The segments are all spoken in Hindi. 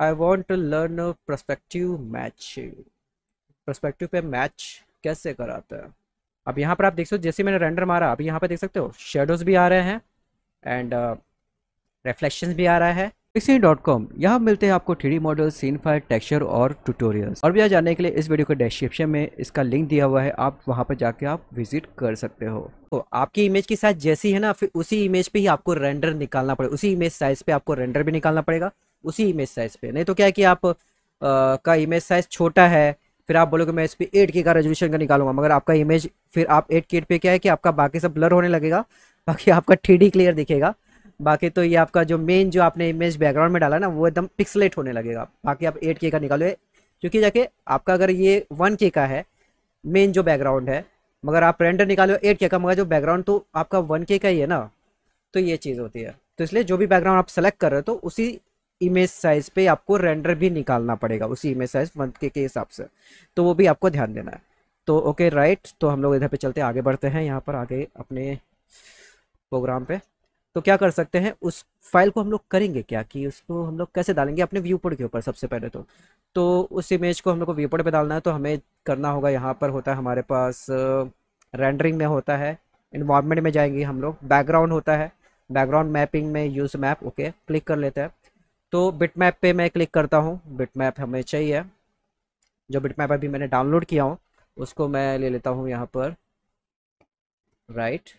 I want to learn perspective match perspective पे मैच कैसे कराता है अब यहाँ पर आप देख सकते हो जैसे मैंने रेंडर मारा अभी यहाँ पर देख सकते हो शेडोज़ भी आ रहे हैं एंड रिफ्लेक्शन uh, भी आ रहा है इसी डॉट कॉम यहाँ मिलते हैं आपको three model scene fire texture और ट्यूटोरियल्स और भी जानने के लिए इस वीडियो के डिस्क्रिप्शन में इसका लिंक दिया हुआ है आप वहाँ पर जाके आप विजिट कर सकते हो तो आपकी इमेज के साथ जैसी है ना फिर उसी इमेज पे ही आपको रेंडर निकालना पड़ेगा उसी इमेज साइज पे आपको रेंडर भी निकालना पड़ेगा उसी इमेज साइज पे नहीं तो क्या है कि आप आ, का इमेज साइज छोटा है फिर आप बोलोगे मैं इस पर एट के का रेजोल्यूशन का निकालूंगा मगर आपका इमेज फिर आप एट के पे क्या है कि आपका बाकी सब ब्लर होने लगेगा बाकी आपका थ्री क्लियर दिखेगा बाकी तो ये आपका जो मेन जो आपने इमेज बैकग्राउंड में डाला ना वो एकदम पिक्सलेट होने लगेगा बाकी आप एट के का निकालो क्योंकि जाके आपका अगर ये वन के का है मेन जो बैकग्राउंड है मगर आप रेंडर निकालो एट के का मगर जो बैकग्राउंड तो आपका वन के का ही है ना तो ये चीज़ होती है तो इसलिए जो भी बैकग्राउंड आप सेलेक्ट कर रहे हो तो उसी इमेज साइज पे आपको रेंडर भी निकालना पड़ेगा उसी इमेज साइज मंथ के हिसाब से तो वो भी आपको ध्यान देना है तो ओके राइट तो हम लोग इधर पे चलते आगे बढ़ते हैं यहाँ पर आगे अपने प्रोग्राम पे तो क्या कर सकते हैं उस फाइल को हम लोग करेंगे क्या कि उसको हम लोग कैसे डालेंगे अपने व्यू पोर्ट के ऊपर सबसे पहले तो तो उस इमेज को हम लोग को व्यू पोर्ट पर डालना है तो हमें करना होगा यहाँ पर होता है हमारे पास रेंडरिंग में होता है इन्वामेंट में जाएंगे हम लोग बैकग्राउंड होता है बैकग्राउंड मैपिंग में यूज़ मैप ओके क्लिक कर लेते हैं तो बिट मैप पर मैं क्लिक करता हूँ बिट मैप हमें चाहिए जो बिट मैप अभी मैंने डाउनलोड किया हूँ उसको मैं ले लेता हूँ यहाँ पर राइट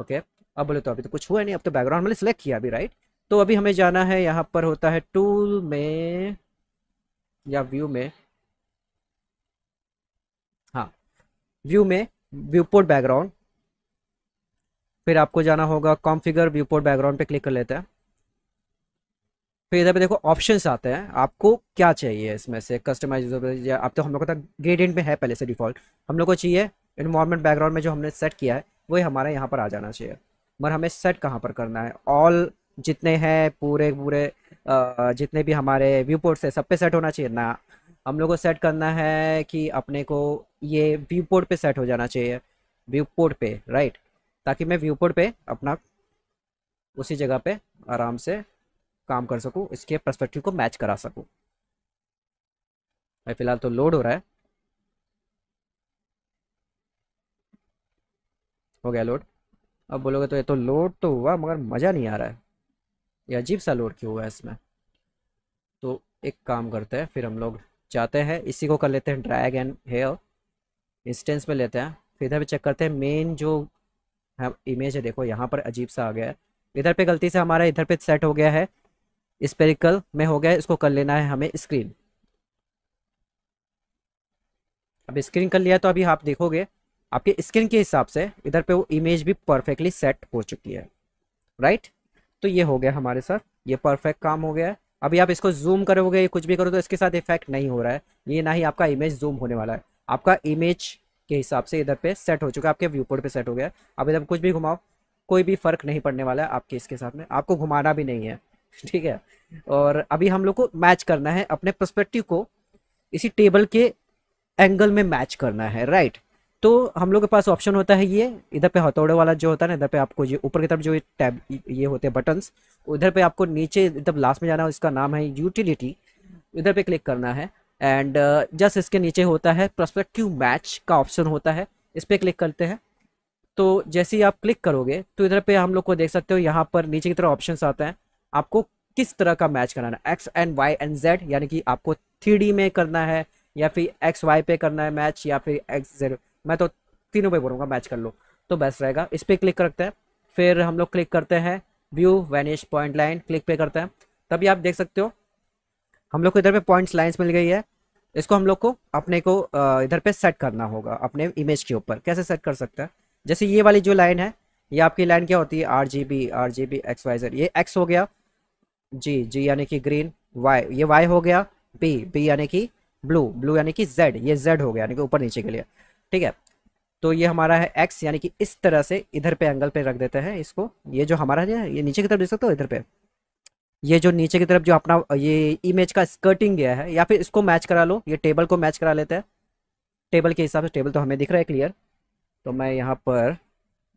ओके अब बोले तो अभी तो कुछ हुआ नहीं अब तो बैकग्राउंड मैंने सेलेक्ट किया अभी राइट तो अभी हमें जाना है यहाँ पर होता है टूल में या व्यू में हाँ व्यू में व्यू पोर्ट बैकग्राउंड फिर आपको जाना होगा कॉम्फिगर व्यू पोर्ट बैकग्राउंड पे क्लिक कर लेते हैं फिर इधर पे देखो ऑप्शन आते हैं आपको क्या चाहिए इसमें से कस्टमाइज आप तो हम लोग का ग्रेडियंट में है पहले से डिफ़ॉल्ट हम लोग को चाहिए इन्वायरमेंट बैकग्राउंड में जो हमने सेट किया है वही हमारे यहाँ पर आ जाना चाहिए मगर हमें सेट कहाँ पर करना है ऑल जितने हैं पूरे पूरे जितने भी हमारे व्यू पोर्ट्स है सब पे सेट होना चाहिए ना हम लोग को सेट करना है कि अपने को ये व्यू पोर्ट पे सेट हो जाना चाहिए व्यू पोर्ट पे राइट ताकि मैं व्यू पोर्ट पे अपना उसी जगह पे आराम से काम कर सकूँ इसके परस्पेक्टिव को मैच करा सकूँ भाई फिलहाल तो लोड हो रहा है हो गया लोड अब बोलोगे तो ये तो लोड तो हुआ मगर मज़ा नहीं आ रहा है ये अजीब सा लोड क्यों हुआ है इसमें तो एक काम करते हैं फिर हम लोग जाते हैं इसी को कर लेते हैं ड्रैग एंड हेयर इंस्टेंस में लेते हैं फिर इधर भी चेक करते हैं मेन जो है इमेज है देखो यहाँ पर अजीब सा आ गया है इधर पे गलती से हमारा इधर पे सेट हो गया है स्पेरिकल में हो गया इसको कर लेना है हमें स्क्रीन अब स्क्रीन कर लिया तो अभी आप देखोगे आपके स्क्रीन के हिसाब से इधर पे वो इमेज भी परफेक्टली सेट हो चुकी है राइट तो ये हो गया हमारे साथ ये परफेक्ट काम हो गया है अभी आप इसको जूम करोगे कुछ भी करो तो इसके साथ इफेक्ट नहीं हो रहा है ये ना ही आपका इमेज जूम होने वाला है आपका इमेज के हिसाब से इधर पे सेट हो चुका है आपके व्यूपोर्ट पे सेट हो गया अब इधर कुछ भी घुमाओ कोई भी फर्क नहीं पड़ने वाला है आपके इसके साथ में आपको घुमाना भी नहीं है ठीक है और अभी हम लोग को मैच करना है अपने पर्सपेक्टिव को इसी टेबल के एंगल में मैच करना है राइट तो हम लोग के पास ऑप्शन होता है ये इधर पे हथौड़े वाला जो होता है ना इधर पे आपको ये ऊपर की तरफ जो ये टैब ये होते हैं बटन्स उधर पे आपको नीचे एकदम मतलब लास्ट में जाना है इसका नाम है यूटिलिटी इधर पे क्लिक करना है एंड जस्ट uh, इसके नीचे होता है प्रस्पेक्टिव मैच का ऑप्शन होता है इस पर क्लिक करते हैं तो जैसे ही आप क्लिक करोगे तो इधर पे हम लोग को देख सकते हो यहाँ पर नीचे की तरफ ऑप्शन आते हैं आपको किस तरह का मैच कराना है X and Y and Z यानी कि आपको थ्री में करना है या फिर एक्स वाई पे करना है मैच या फिर एक्स जेड मैं तो तीनों पे बोलूँगा मैच कर लो तो बेस्ट रहेगा इस पर क्लिक करते हैं फिर हम लोग क्लिक करते हैं view vanish point line click पे करते हैं तभी आप देख सकते हो हम लोग को इधर पे पॉइंट्स लाइंस मिल गई है इसको हम लोग को अपने को इधर पे सेट करना होगा अपने इमेज के ऊपर कैसे सेट कर सकते हैं जैसे ये वाली जो लाइन है ये आपकी लाइन क्या होती है R G B R G B X Y Z ये एक्स हो गया जी जी यानी कि ग्रीन वाई ये वाई हो गया बी बी यानी कि ब्लू ब्लू यानी कि जेड ये जेड हो गया यानी कि ऊपर नीचे के लिए ठीक है तो ये हमारा है एक्स यानी कि इस तरह से इधर पे एंगल पे रख देते हैं इसको ये जो हमारा है ये नीचे की तरफ देख सकते हो इधर पे ये जो नीचे की तरफ जो अपना ये इमेज का स्कर्टिंग गया है या फिर इसको मैच करा लो ये टेबल को मैच करा लेते हैं टेबल के हिसाब से टेबल तो हमें दिख रहा है क्लियर तो मैं यहाँ पर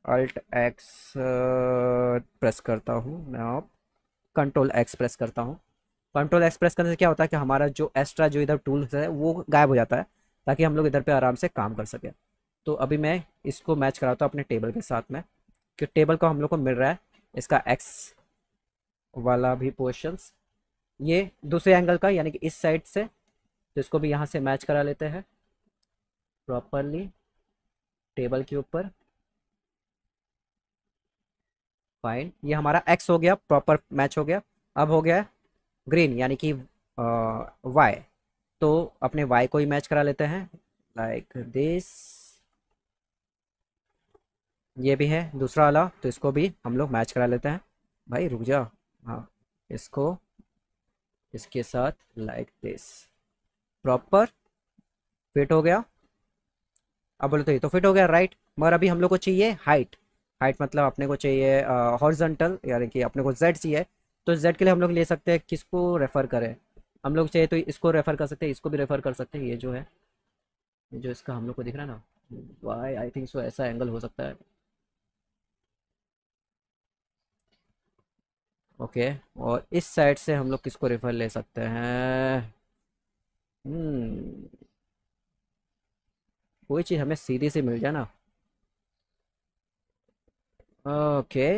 अल्ट एक्स प्रेस करता हूँ मैं आप कंट्रोल एक्स प्रेस करता हूँ कंट्रोल एक्स प्रेस करने से क्या होता है कि हमारा जो एक्स्ट्रा जो इधर टूल है वो गायब हो जाता है ताकि हम लोग इधर पे आराम से काम कर सकें तो अभी मैं इसको मैच कराता हूँ अपने टेबल के साथ में कि टेबल का हम लोग को मिल रहा है इसका एक्स वाला भी पोर्शन ये दूसरे एंगल का यानी कि इस साइड से तो इसको भी यहाँ से मैच करा लेते हैं प्रॉपरली टेबल के ऊपर फाइन ये हमारा एक्स हो गया प्रॉपर मैच हो गया अब हो गया ग्रीन यानी कि वाई तो अपने वाई को ही मैच करा लेते हैं लाइक दिस ये भी है दूसरा वाला तो इसको भी हम लोग मैच करा लेते हैं भाई रुक जा हाँ इसको इसके साथ लाइक दिस प्रॉपर फिट हो गया अब बोले तो ये तो फिट हो गया राइट मगर अभी हम लोग को चाहिए हाइट हाइट मतलब अपने को चाहिए हॉर्जेंटल यानी कि अपने को जेड चाहिए तो जेड के लिए हम लोग ले सकते हैं किसको रेफ़र करें हम लोग चाहिए तो इसको रेफ़र कर सकते हैं इसको भी रेफ़र कर सकते हैं ये जो है ये जो इसका हम लोग को दिख रहा है ना वाई आई थिंक सो ऐसा एंगल हो सकता है ओके और इस साइड से हम लोग किसको रेफ़र ले सकते हैं hmm. कोई चीज़ हमें सीधे से मिल जाए ना ओके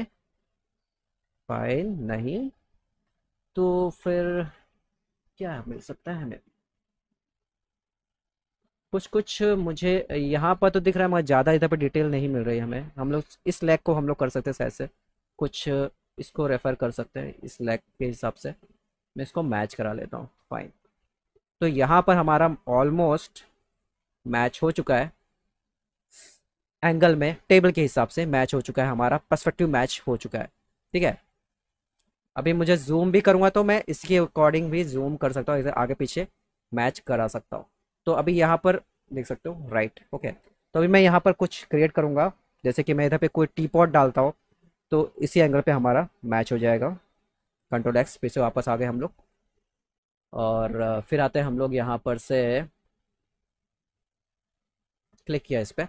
फाइन नहीं तो फिर क्या मिल सकता है हमें कुछ कुछ मुझे यहाँ पर तो दिख रहा है मगर ज़्यादा इधर पर डिटेल नहीं मिल रही हमें हम लोग इस लैग को हम लोग कर सकते हैं शायद से कुछ इसको रेफ़र कर सकते हैं इस लैग के हिसाब से मैं इसको मैच करा लेता हूँ फाइन तो यहाँ पर हमारा ऑलमोस्ट मैच हो चुका है एंगल में टेबल के हिसाब से मैच हो चुका है हमारा परस्पेक्टिव मैच हो चुका है ठीक है अभी मुझे जूम भी करूँगा तो मैं इसके अकॉर्डिंग भी जूम कर सकता हूँ आगे पीछे मैच करा सकता हूँ तो अभी यहाँ पर देख सकते हो राइट ओके तो अभी मैं यहाँ पर कुछ क्रिएट करूँगा जैसे कि मैं इधर पे कोई टी पॉट डालता हूँ तो इसी एंगल पे हमारा मैच हो जाएगा कंट्रोल एक्स फिर से वापस आ गए हम लोग और फिर आते हैं हम लोग यहाँ पर से क्लिक किया इस पर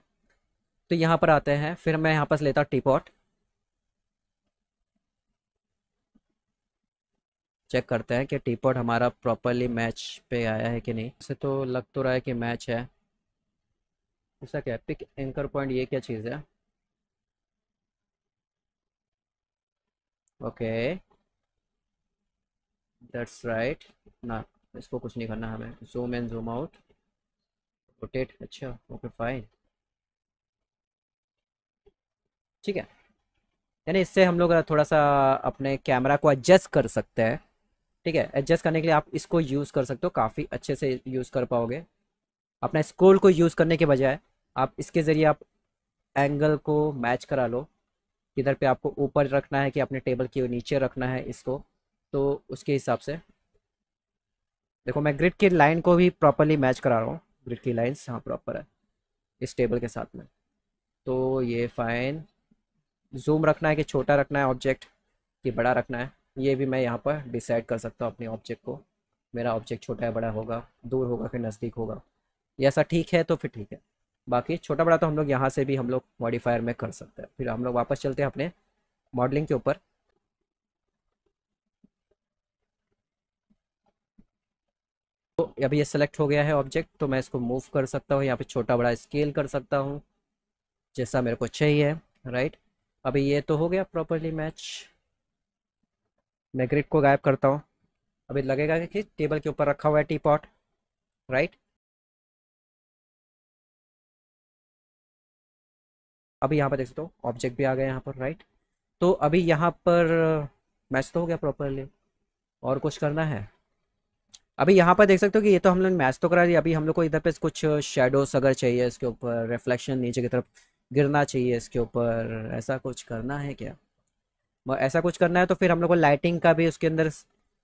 तो यहाँ पर आते हैं फिर मैं यहाँ पर लेता टीपॉट चेक करते हैं कि टीपॉट हमारा प्रॉपरली मैच पे आया है कि नहीं इसे तो लग तो रहा है कि मैच है ऐसा क्या पिक एंकर पॉइंट ये क्या चीज़ है ओके दैट्स राइट ना इसको कुछ नहीं करना हमें zoom and zoom out rotate अच्छा ओके फाइन ठीक है यानी इससे हम लोग थोड़ा सा अपने कैमरा को एडजस्ट कर सकते हैं ठीक है एडजस्ट करने के लिए आप इसको यूज़ कर सकते हो काफ़ी अच्छे से यूज़ कर पाओगे अपना स्क्रोल को यूज़ करने के बजाय आप इसके ज़रिए आप एंगल को मैच करा लो किधर पे आपको ऊपर रखना है कि अपने टेबल के नीचे रखना है इसको तो उसके हिसाब से देखो मैं ग्रिड की लाइन को भी प्रॉपरली मैच करा रहा हूँ ग्रिड की लाइन्स हाँ प्रॉपर है इस टेबल के साथ में तो ये फाइन जूम रखना है कि छोटा रखना है ऑब्जेक्ट कि बड़ा रखना है ये भी मैं यहाँ पर डिसाइड कर सकता हूँ अपने ऑब्जेक्ट को मेरा ऑब्जेक्ट छोटा है बड़ा होगा दूर होगा फिर नज़दीक होगा ये ऐसा ठीक है तो फिर ठीक है बाकी छोटा बड़ा तो हम लोग यहाँ से भी हम लोग मॉडिफायर में कर सकते हैं फिर हम लोग वापस चलते हैं अपने मॉडलिंग के ऊपर तो अभी ये सेलेक्ट हो गया है ऑब्जेक्ट तो मैं इसको मूव कर सकता हूँ यहाँ पे छोटा बड़ा स्केल कर सकता हूँ जैसा मेरे को चाहिए राइट अभी ये तो हो गया प्रॉपरली मैच मैं ग्रिड को गायब करता हूँ अभी लगेगा कि टेबल के ऊपर रखा हुआ है टी पॉट राइट अभी यहाँ पर देख सकते हो ऑब्जेक्ट भी आ गया यहाँ पर राइट तो अभी यहाँ पर मैच uh, तो हो गया प्रॉपरली और कुछ करना है अभी यहाँ पर देख सकते हो कि ये तो हम लोग मैच तो करा दिया अभी हम लोग को इधर पे कुछ शेडोस अगर चाहिए इसके ऊपर रिफ्लेक्शन नीचे की तरफ गिरना चाहिए इसके ऊपर ऐसा कुछ करना है क्या ऐसा कुछ करना है तो फिर हम लोग को लाइटिंग का भी उसके अंदर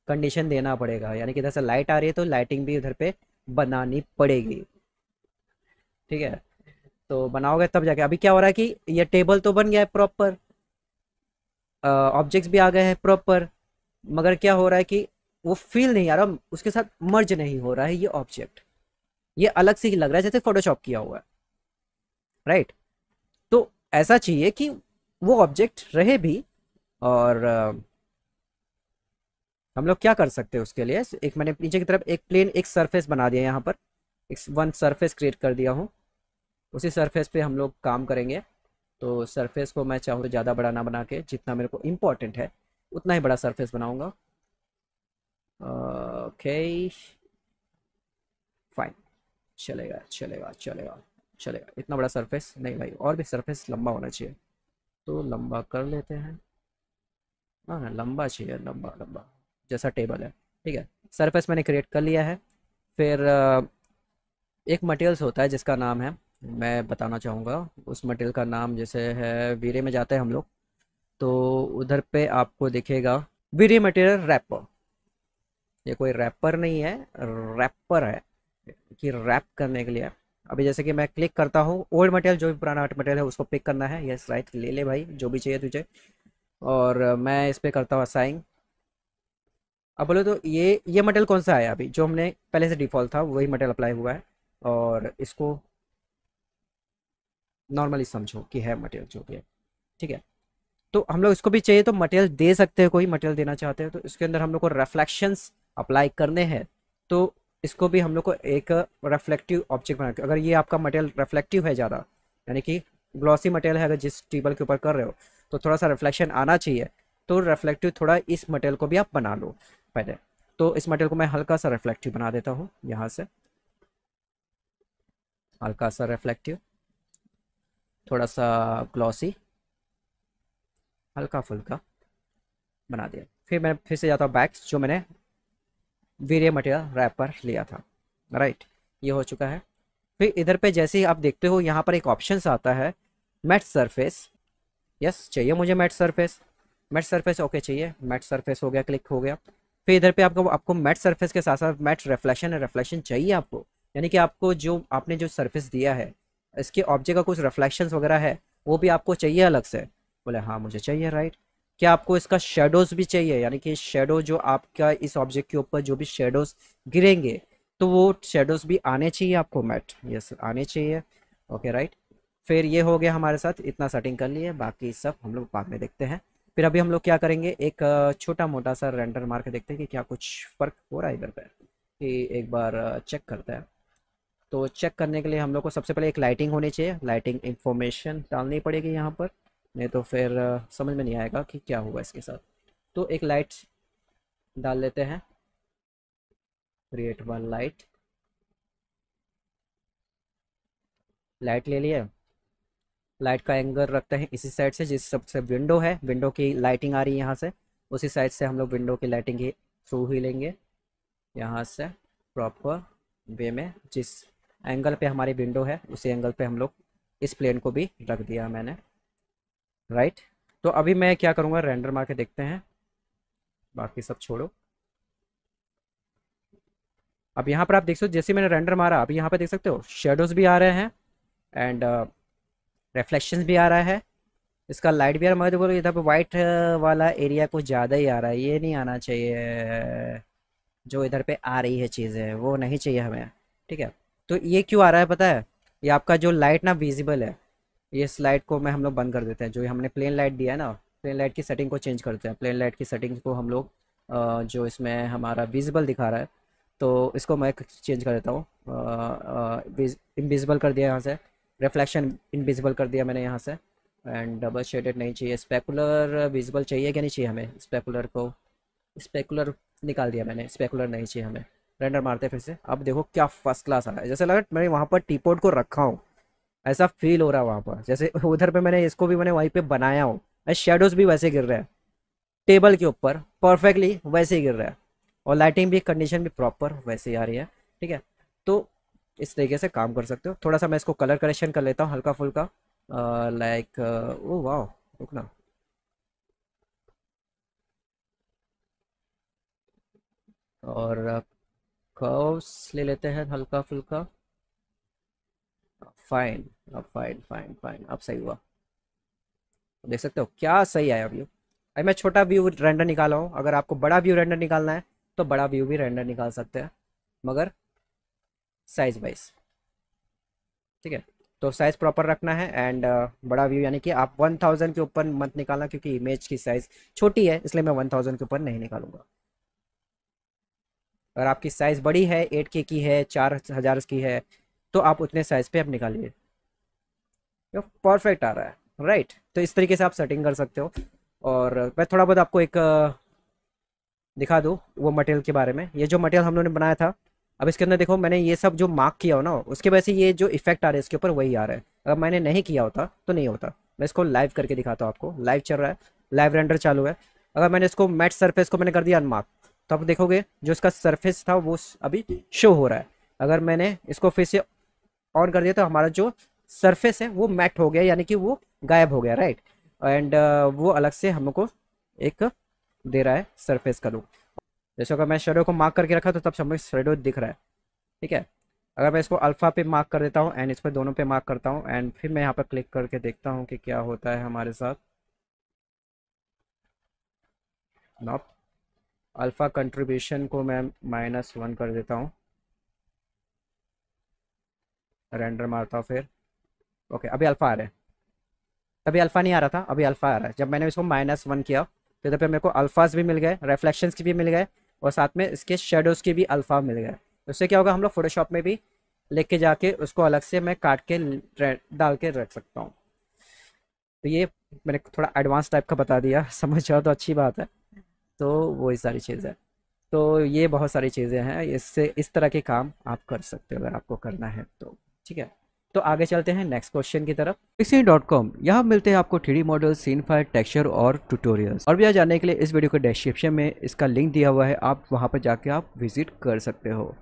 कंडीशन देना पड़ेगा यानी कि इधर से लाइट आ रही है तो लाइटिंग भी उधर पे बनानी पड़ेगी ठीक है तो बनाओगे तब जाके अभी क्या हो रहा है कि ये टेबल तो बन गया है प्रॉपर ऑब्जेक्ट्स भी आ गए हैं प्रॉपर मगर क्या हो रहा है कि वो फील नहीं आ रहा उसके साथ मर्ज नहीं हो रहा है ये ऑब्जेक्ट ये अलग से ही लग रहा है जैसे फोटोशॉप किया हुआ है राइट ऐसा चाहिए कि वो ऑब्जेक्ट रहे भी और हम लोग क्या कर सकते हैं उसके लिए एक मैंने नीचे की तरफ एक प्लेन एक सरफेस बना दिया यहाँ पर एक वन सरफेस क्रिएट कर दिया हूँ उसी सरफेस पे हम लोग काम करेंगे तो सरफेस को मैं चाहूँ तो ज़्यादा बड़ा ना बना के जितना मेरे को इम्पोर्टेंट है उतना ही बड़ा सरफेस बनाऊँगा ओके फाइन चलेगा चलेगा चलेगा चलेगा इतना बड़ा सरफेस नहीं भाई और भी सरफेस लंबा होना चाहिए तो लंबा कर लेते हैं हाँ हाँ लंबा चाहिए लंबा लंबा जैसा टेबल है ठीक है सरफेस मैंने क्रिएट कर लिया है फिर एक मटेरियल्स होता है जिसका नाम है मैं बताना चाहूँगा उस मटेरियल का नाम जैसे है वीरे में जाते हैं हम लोग तो उधर पे आपको दिखेगा वीरे मटेरियल रैपर ये कोई रैपर नहीं है रैपर है कि रैप करने के लिए अभी जैसे कि मैं क्लिक करता हूँ ओल्ड मटेरियल जो भी पुराना मटेरियल है उसको पिक करना है यस राइट ले ले भाई जो भी चाहिए तुझे और मैं इस पर करता हूँ असाइन अब बोलो तो ये ये मटेरियल कौन सा आया अभी जो हमने पहले से डिफ़ॉल्ट था वही मटेरियल अप्लाई हुआ है और इसको नॉर्मली समझो कि है मटेरियल जो भी है ठीक है तो हम लोग इसको भी चाहिए तो मटेरियल दे सकते हैं कोई मटेरियल देना चाहते हैं तो इसके अंदर हम लोग को रेफ्लेक्शंस अप्लाई करने हैं तो इसको भी हम लोग को एक रिफ्लेक्टिव ऑब्जेक्ट बना अगर ये आपका मटेरियल रिफ्लेक्टिव है ज़्यादा यानी कि ग्लॉसी मटेरियल है अगर जिस टेबल के ऊपर कर रहे हो तो थोड़ा सा रिफ्लेक्शन आना चाहिए तो रिफ्लेक्टिव थोड़ा इस मटेरियल को भी आप बना लो पहले तो इस मटेरियल को मैं हल्का सा रिफ्लेक्टिव बना देता हूँ यहाँ से हल्का सा रिफ्लेक्टिव थोड़ा सा ग्लॉसी हल्का फुल्का बना दिया फिर मैं फिर से जाता हूँ बैक्स जो मैंने वेरिया मटेरियल रैपर लिया था राइट ये हो चुका है फिर इधर पे जैसे ही आप देखते हो यहाँ पर एक ऑप्शन आता है मैट सरफेस यस चाहिए मुझे matte surface matte surface okay चाहिए मैट सरफेस हो गया क्लिक हो गया फिर इधर पे आपको आपको मैट सरफेस के साथ साथ मैट रिफ्लेक्शन रिफ्लेक्शन चाहिए आपको यानी कि आपको जो आपने जो सरफेस दिया है इसके ऑब्जेक्ट का कुछ रिफ्लेक्शन वगैरह है वो भी आपको चाहिए अलग से बोले हाँ मुझे चाहिए राइट क्या आपको इसका शेडोज भी चाहिए यानी कि शेडो जो आपका इस ऑब्जेक्ट के ऊपर जो भी शेडोज गिरेंगे तो वो शेडोज भी आने चाहिए आपको मैट यस आने चाहिए ओके राइट फिर ये हो गया हमारे साथ इतना सेटिंग कर लिए बाकी सब हम लोग बाद में देखते हैं फिर अभी हम लोग क्या करेंगे एक छोटा मोटा सा रेंडर मार के देखते हैं कि क्या कुछ फ़र्क हो रहा है इधर पे कि एक बार चेक करते हैं तो चेक करने के लिए हम लोग को सबसे पहले एक लाइटिंग होनी चाहिए लाइटिंग इंफॉर्मेशन डालनी पड़ेगी यहाँ पर नहीं तो फिर समझ में नहीं आएगा कि क्या हुआ इसके साथ तो एक लाइट डाल लेते हैं क्रिएट वन लाइट लाइट ले लिए लाइट का एंगल रखते हैं इसी साइड से जिस सबसे विंडो है विंडो की लाइटिंग आ रही है यहाँ से उसी साइड से हम लोग विंडो की लाइटिंग ही थ्रू ही लेंगे यहाँ से प्रॉपर वे में जिस एंगल पे हमारी विंडो है उसी एंगल पे हम लोग इस प्लेन को भी रख दिया मैंने राइट तो अभी मैं क्या करूँगा रेंडर मार के देखते हैं बाकी सब छोड़ो अब यहाँ पर आप देख सकते हो जैसे मैंने रेंडर मारा अभी यहाँ पर देख सकते हो शेडोज भी आ रहे हैं एंड रिफ्लेक्शन uh, भी आ रहा है इसका लाइट भी आ रहा है इधर पर वाइट वाला एरिया कुछ ज़्यादा ही आ रहा है ये नहीं आना चाहिए जो इधर पे आ रही है चीज़ें वो नहीं चाहिए हमें ठीक है तो ये क्यों आ रहा है पता है ये आपका जो लाइट ना विजिबल है ये स्लाइड को मैं हम लोग बंद कर देते हैं जो हमने प्लेन लाइट दिया है ना प्लेन लाइट की सेटिंग को चेंज करते हैं प्लेन लाइट की सेटिंग को हम लोग जो इसमें हमारा विजिबल दिखा रहा है तो इसको मैं चेंज कर देता हूँ इनविजिबल कर दिया यहाँ से रिफ्लेक्शन इनविजिबल कर दिया मैंने यहाँ से एंड डबल शेडेड नहीं चाहिए स्पेकुलर विजिबल चाहिए क्या नहीं चाहिए हमें स्पेकुलर को स्पेकुलर निकाल दिया मैंने स्पेकुलर नहीं चाहिए हमें रेंडर मारते फिर से अब देखो क्या फर्स्ट क्लास आ रहा है जैसे लगा मैंने वहाँ पर टीपोर्ड को रखा हूँ ऐसा फील हो रहा है वहाँ पर जैसे उधर पे मैंने इसको भी मैंने वहीं पे बनाया हूँ शेडोज भी वैसे गिर रहे हैं टेबल के ऊपर परफेक्टली वैसे ही गिर रहा है और लाइटिंग भी कंडीशन भी प्रॉपर वैसे ही आ रही है ठीक है तो इस तरीके से काम कर सकते हो थोड़ा सा मैं इसको कलर करेक्शन कर लेता हूँ हल्का फुल्का लाइक ओ वाह रुकना और कर्व्स ले लेते हैं हल्का फुल्का फाइन अब फाइन फाइन फाइन अब सही हुआ देख सकते हो क्या सही आया व्यू अरे मैं छोटा व्यू रेंडर निकाला हूँ अगर आपको बड़ा व्यू रेंडर निकालना है तो बड़ा व्यू भी रेंडर निकाल सकते हैं मगर साइज वाइज ठीक है तो साइज प्रॉपर रखना है एंड uh, बड़ा व्यू यानी कि आप 1000 के ऊपर मत निकालना क्योंकि इमेज की साइज छोटी है इसलिए मैं 1000 के ऊपर नहीं निकालूंगा अगर आपकी साइज बड़ी है एट के की है चार हज़ार की है तो आप उतने साइज़ पे आप निकालिए परफेक्ट आ रहा है राइट तो इस तरीके से आप सेटिंग कर सकते हो और मैं थोड़ा बहुत आपको एक दिखा दूँ वो मटेरियल के बारे में ये जो मटेरियल हम लोगों ने बनाया था अब इसके अंदर देखो मैंने ये सब जो मार्क किया हो ना उसके वजह से ये जो इफेक्ट आ रहा है इसके ऊपर वही आ रहा है अगर मैंने नहीं किया होता तो नहीं होता मैं इसको लाइव करके दिखाता हूँ आपको लाइव चल रहा है लाइव रेंडर चालू है अगर मैंने इसको मैट सरफेस को मैंने कर दिया अनमार्क तो आप देखोगे जो इसका सरफेस था वो अभी शो हो रहा है अगर मैंने इसको फिर से ऑन कर दिया तो हमारा जो सरफेस है वो मैट हो गया यानी कि वो गायब हो गया राइट एंड uh, वो अलग से हम को एक दे रहा है सरफेस का लुक जैसे अगर मैं शेडो को मार्क करके रखा तो तब से हमें शेडो दिख रहा है ठीक है अगर मैं इसको अल्फ़ा पे मार्क कर देता हूँ एंड इस पर दोनों पे मार्क करता हूँ एंड फिर मैं यहाँ पर क्लिक करके देखता हूँ कि क्या होता है हमारे साथ नॉप अल्फ़ा कंट्रीब्यूशन को मैं माइनस वन कर देता हूँ रेंडर मारता हूँ फिर ओके अभी अल्फ़ा आ रहा है अभी अल्फ़ा नहीं आ रहा था अभी अल्फ़ा आ रहा है जब मैंने इसको माइनस वन किया तो इधर पे मेरे को अल्फ़ाज भी मिल गए रिफ्लेक्शंस की भी मिल गए और साथ में इसके शेडोज़ की भी अल्फ़ा मिल गए उससे क्या होगा हम लोग फोटोशॉप में भी लेके जाके उसको अलग से मैं काट के डाल के रख सकता हूँ तो ये मैंने थोड़ा एडवांस टाइप का बता दिया समझ जाओ तो अच्छी बात है तो वही सारी चीज़ें तो ये बहुत सारी चीज़ें हैं इससे इस तरह के काम आप कर सकते हो अगर आपको करना है तो ठीक है तो आगे चलते हैं नेक्स्ट क्वेश्चन की तरफ पिक्सी डॉट कॉम यहाँ मिलते हैं आपको three model scene file texture और ट्यूटोरियल्स और भी जानने के लिए इस वीडियो के डिस्क्रिप्शन में इसका लिंक दिया हुआ है आप वहाँ पर जाके आप विजिट कर सकते हो